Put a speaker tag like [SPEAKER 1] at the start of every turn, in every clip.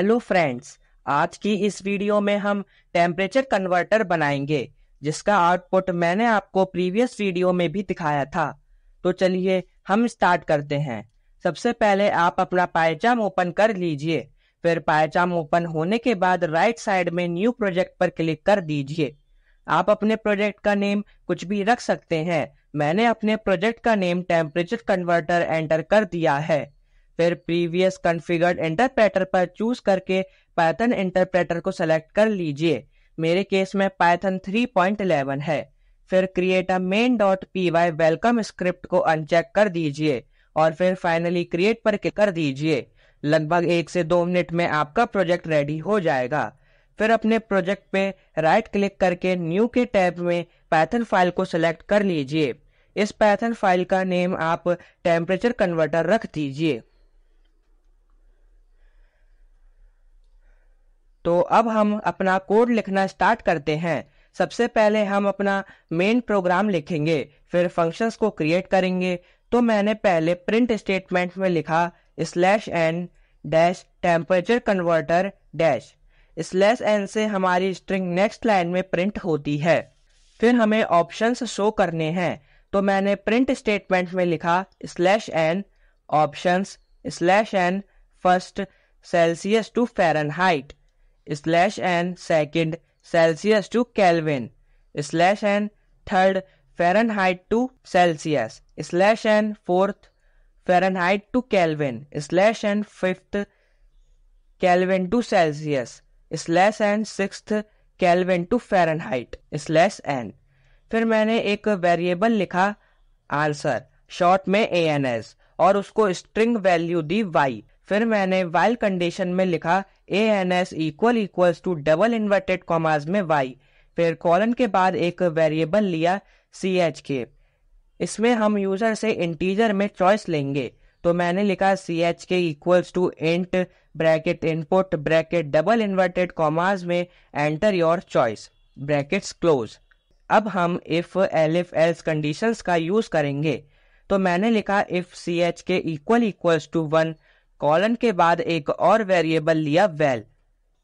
[SPEAKER 1] hello friends आज की इस वीडियो में हम टेम्परेचर कन्वर्टर बनाएंगे जिसका आउटपुट मैंने आपको प्रीवियस वीडियो में भी दिखाया था तो चलिए हम स्टार्ट करते हैं सबसे पहले आप अपना पायचाम ओपन कर लीजिए फिर पायचाम ओपन होने के बाद राइट साइड में न्यू प्रोजेक्ट पर क्लिक कर दीजिए आप अपने प्रोजेक्ट का नेम कुछ भी रख सकते हैं मैंने अपने प्रोजेक्ट का नेम टेम्परेचर कन्वर्टर एंटर कर दिया है फिर प्रीवियस कन्फिगर्ड इंटरप्रेटर पर चूज करके पाइथन इंटरप्रेटर को सेलेक्ट कर लीजिए मेरे केस में पाइथन 3.11 है फिर create a main dot P Y welcome script को अनचेक कर दीजिए और फिर फाइनली क्रिएट पर क्लिक कर दीजिए लगभग एक से दो मिनट में आपका प्रोजेक्ट रेडी हो जाएगा फिर अपने प्रोजेक्ट पे राइट क्लिक करके न्यू के टैब में पैथन फाइल को सिलेक्ट कर लीजिए इस पैथन फाइल का नेम आप टेम्परेचर कन्वर्टर रख दीजिए तो अब हम अपना कोड लिखना स्टार्ट करते हैं सबसे पहले हम अपना मेन प्रोग्राम लिखेंगे फिर फंक्शंस को क्रिएट करेंगे तो मैंने पहले प्रिंट स्टेटमेंट में लिखा slash N dash temperature converter dash slash N से हमारी स्ट्रिंग नेक्स्ट लाइन में प्रिंट होती है फिर हमें ऑप्शंस शो करने हैं तो मैंने प्रिंट स्टेटमेंट में लिखा slash N options slash N first Celsius to height slash N second Celsius to Kelvin slash N third Fahrenheit to Celsius slash N fourth Fahrenheit to Kelvin slash N fifth Kelvin to Celsius slash N six Kelvin to Fahrenheit slash N फिर मैंने एक variable लिखा answer short में ए N S और उसको string value दी Y फिर मैंने while condition में लिखा A N S equal equal to double inverted commas में वाई फिर कॉलन के बाद एक वेरिएबल लिया सी एच के इसमें हम यूजर से इंटीजर में चॉइस लेंगे तो मैंने लिखा C H K equals to int bracket input bracket double inverted commas में enter your choice brackets close अब हम if elif else conditions का यूज करेंगे तो मैंने लिखा if C H K equal equals to one colon के बाद एक और वेरिएबल लिया वैल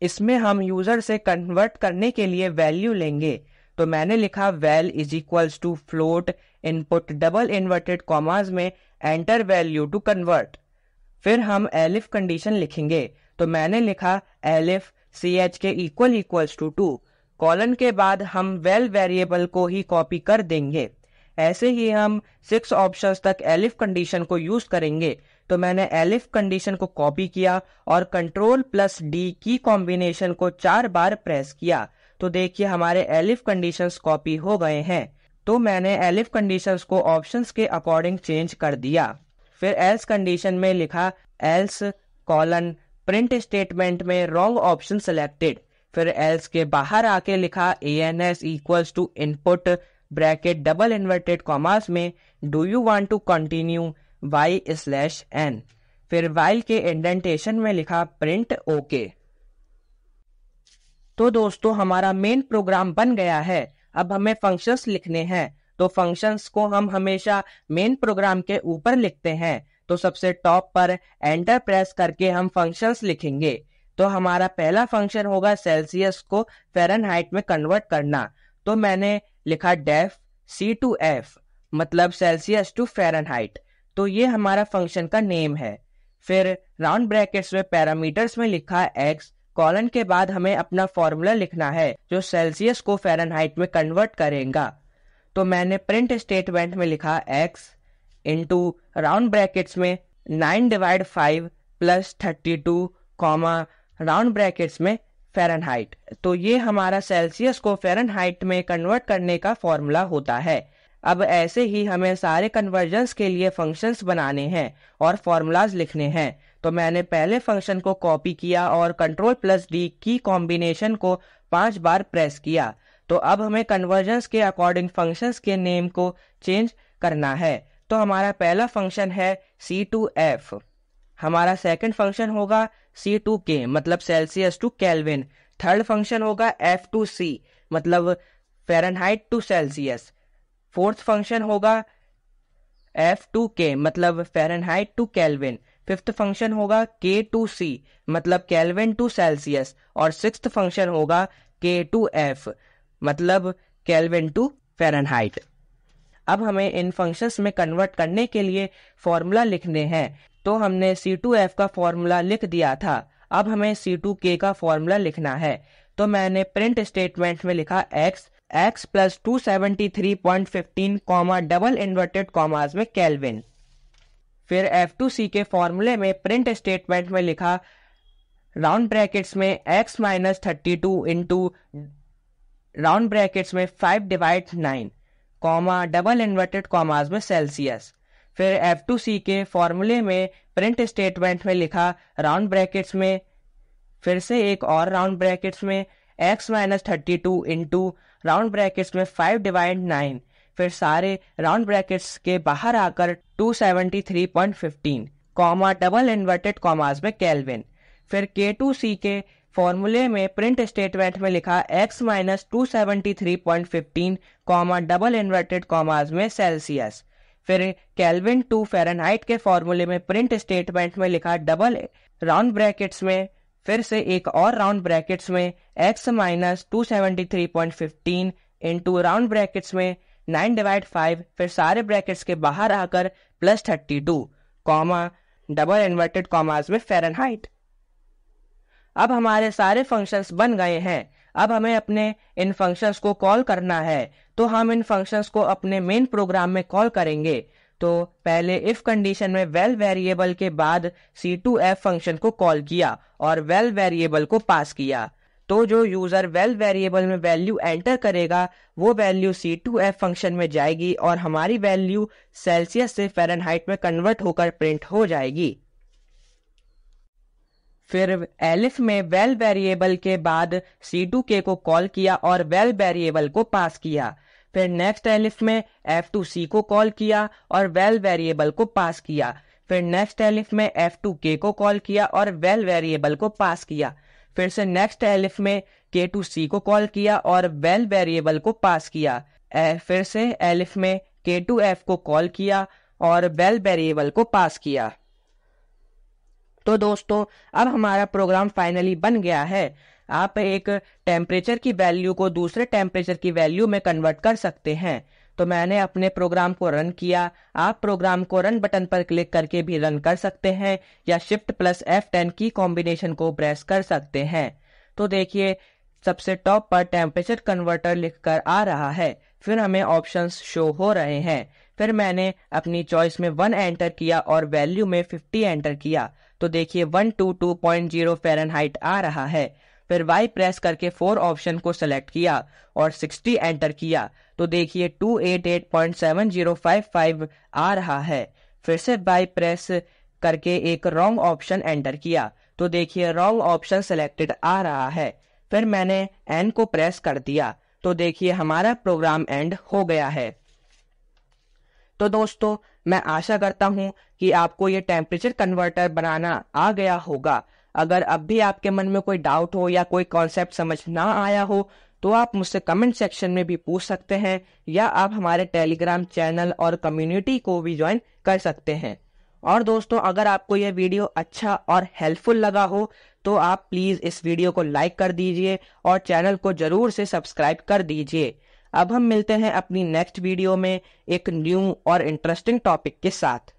[SPEAKER 1] इसमें हम यूजर से कन्वर्ट करने के लिए वैल्यू लेंगे तो मैंने लिखा val is equals to float input double inverted commas में एंटर वैल्यू टू कन्वर्ट फिर हम एलिफ कंडीशन लिखेंगे तो मैंने लिखा elif C H K equal equals to two colon के बाद हम वेल वेरिएबल को ही कॉपी कर देंगे ऐसे ही हम सिक्स ऑप्शंस तक एलिफ कंडीशन को यूज करेंगे तो मैंने एलिफ कंडीशन को कॉपी किया और कंट्रोल प्लस डी की कॉम्बिनेशन को चार बार प्रेस किया तो देखिए हमारे एलिफ कंडीशंस कॉपी हो गए हैं तो मैंने एलिफ कंडीशंस को ऑप्शंस के अकॉर्डिंग चेंज कर दिया फिर एल्स कंडीशन में लिखा एल्स कॉलन प्रिंट स्टेटमेंट में रॉन्ग ऑप्शन सिलेक्टेड फिर एल्स के बाहर आके लिखा A N S equals to input bracket double inverted commas में do you want to continue Y slash N फिर वाइल के इंडेंटेशन में लिखा प्रिंट ओके तो दोस्तों हमारा मेन प्रोग्राम बन गया है अब हमें फंक्शंस लिखने हैं तो फंक्शंस को हम हमेशा मेन प्रोग्राम के ऊपर लिखते हैं तो सबसे टॉप पर एंटर प्रेस करके हम फंक्शंस लिखेंगे तो हमारा पहला फंक्शन होगा सेल्सियस को फेरनहाइट में कन्वर्ट करना तो मैंने लिखा डेफ सी टू एफ मतलब सेल्सियस टू फेरनहाइट तो ये हमारा फंक्शन का नेम है फिर राउंड ब्रैकेट्स में पैरामीटर्स में लिखा है एक्स कॉलन के बाद हमें अपना फॉर्मूला लिखना है जो सेल्सियस को फेरनहाइट में कन्वर्ट करेगा तो मैंने प्रिंट स्टेटमेंट में लिखा एक्स इंटू राउंड ब्रैकेट्स में nine divide five plus thirty two comma round brackets में फेरनहाइट तो ये हमारा सेल्सियस को फेरनहाइट में कन्वर्ट करने का फॉर्मूला होता है अब ऐसे ही हमें सारे कन्वर्जन्स के लिए फंक्शंस बनाने हैं और फॉर्मूलाज लिखने हैं तो मैंने पहले फंक्शन को कॉपी किया और कंट्रोल प्लस डी की कॉम्बिनेशन को पांच बार प्रेस किया तो अब हमें कन्वर्जन्स के अकॉर्डिंग फंक्शंस के नेम को चेंज करना है तो हमारा पहला फंक्शन है सी टू एफ हमारा सेकेंड फंक्शन होगा सी टू के मतलब Celsius to Kelvin third function होगा एफ टू सी मतलब Fahrenheit to Celsius fourth function होगा एफ टू के मतलब Fahrenheit to Kelvin fifth function होगा के टू सी मतलब Kelvin to Celsius और six function होगा K to F मतलब Kelvin to Fahrenheit अब हमें इन फंक्शंस में कन्वर्ट करने के लिए फॉर्मूला लिखने हैं तो हमने सी टू एफ का फॉर्मूला लिख दिया था अब हमें सी टू के का फॉर्मूला लिखना है तो मैंने प्रिंट स्टेटमेंट में लिखा X X plus two seventy three point fifteen comma double inverted commas में कैलविन फिर एफ टू सी के फॉर्मूले में प्रिंट स्टेटमेंट में लिखा राउंड ब्रैकेट्स में X minus thirty two into round brackets में five divide nine comma double inverted commas में सेल्सियस फिर एफ टू सी के फॉर्मूले में प्रिंट स्टेटमेंट में लिखा राउंड ब्रैकेट्स में फिर से एक और राउंड ब्रैकेट्स में X minus thirty two into round brackets में फाइव डिवाइड नाइन फिर सारे राउंड ब्रैकेट्स के बाहर आकर two seventy three point fifteen comma double inverted commas में कैलविन फिर के टू सी के फॉर्मूले में प्रिंट स्टेटमेंट में लिखा x minus two seventy three point fifteen comma double inverted commas में सेल्सियस फिर कैलविन टू फेरनहाइट के फॉर्मूले में प्रिंट स्टेटमेंट में लिखा डबल राउंड ब्रैकेट्स में फिर से एक और राउंड ब्रैकेट्स में X minus two seventy three point fifteen into round brackets में नाइन डिवाइड फाइव फिर सारे ब्रैकेट्स के बाहर आकर plus thirty two comma double inverted commas में फेरनहाइट अब हमारे सारे फंक्शंस बन गए हैं अब हमें अपने इन फंक्शंस को कॉल करना है तो हम इन फंक्शंस को अपने मेन प्रोग्राम में कॉल करेंगे तो पहले इफ कंडीशन में वेल well वेरिएबल के बाद सी टू एफ फंक्शन को कॉल किया और वेल well वेरिएबल को पास किया तो जो यूजर वेल well वेरिएबल में वैल्यू एंटर करेगा वो value C to F function में जाएगी और हमारी वैल्यू सेल्सियस से फेरनहाइट में कन्वर्ट होकर प्रिंट हो जाएगी फिर एलिफ में वेल well वेरिएबल के बाद सी टू के को कॉल किया और वेल well वेरिएबल को पास किया फिर नेक्स्ट एलिफ में एफ टू सी को कॉल किया और वेल वेरिएबल को पास किया फिर नेक्स्ट एलिफ में एफ टू के को कॉल किया और वेल वेरिएबल को पास किया फिर से नेक्स्ट एलिफ में के टू सी को कॉल किया और वेल वेरिएबल को पास किया फिर से एलिफ में के टू एफ को कॉल किया और वेल वेरिएबल को पास किया तो दोस्तों अब हमारा प्रोग्राम फाइनली बन गया है आप एक टेम्परेचर की वैल्यू को दूसरे टेम्परेचर की वैल्यू में कन्वर्ट कर सकते हैं तो मैंने अपने प्रोग्राम को रन किया आप प्रोग्राम को रन बटन पर क्लिक करके भी रन कर सकते हैं या शिफ्ट प्लस एफ टेन की कॉम्बिनेशन को प्रेस कर सकते हैं तो देखिए सबसे टॉप पर टेम्परेचर कन्वर्टर लिखकर आ रहा है फिर हमें ऑप्शंस शो हो रहे हैं फिर मैंने अपनी चॉइस में वन एंटर किया और वैल्यू में फिफ्टी एंटर किया तो देखिए one two two point zero Fahrenheit आ रहा है फिर वाई प्रेस करके फोर ऑप्शन को सिलेक्ट किया और 60 एंटर किया तो देखिए 288.7055 आ रहा है फिर से वाई प्रेस करके एक रॉन्ग ऑप्शन एंटर किया तो देखिए रॉन्ग ऑप्शन सिलेक्टेड आ रहा है फिर मैंने एन को प्रेस कर दिया तो देखिए हमारा प्रोग्राम एंड हो गया है तो दोस्तों मैं आशा करता हूं कि आपको ये टेम्परेचर कन्वर्टर बनाना आ गया होगा अगर अब भी आपके मन में कोई डाउट हो या कोई कॉन्सेप्ट समझ ना आया हो तो आप मुझसे कमेंट सेक्शन में भी पूछ सकते हैं या आप हमारे टेलीग्राम चैनल और कम्युनिटी को भी ज्वाइन कर सकते हैं और दोस्तों अगर आपको यह वीडियो अच्छा और हेल्पफुल लगा हो तो आप प्लीज़ इस वीडियो को लाइक कर दीजिए और चैनल को ज़रूर से सब्सक्राइब कर दीजिए अब हम मिलते हैं अपनी नेक्स्ट वीडियो में एक न्यू और इंटरेस्टिंग टॉपिक के साथ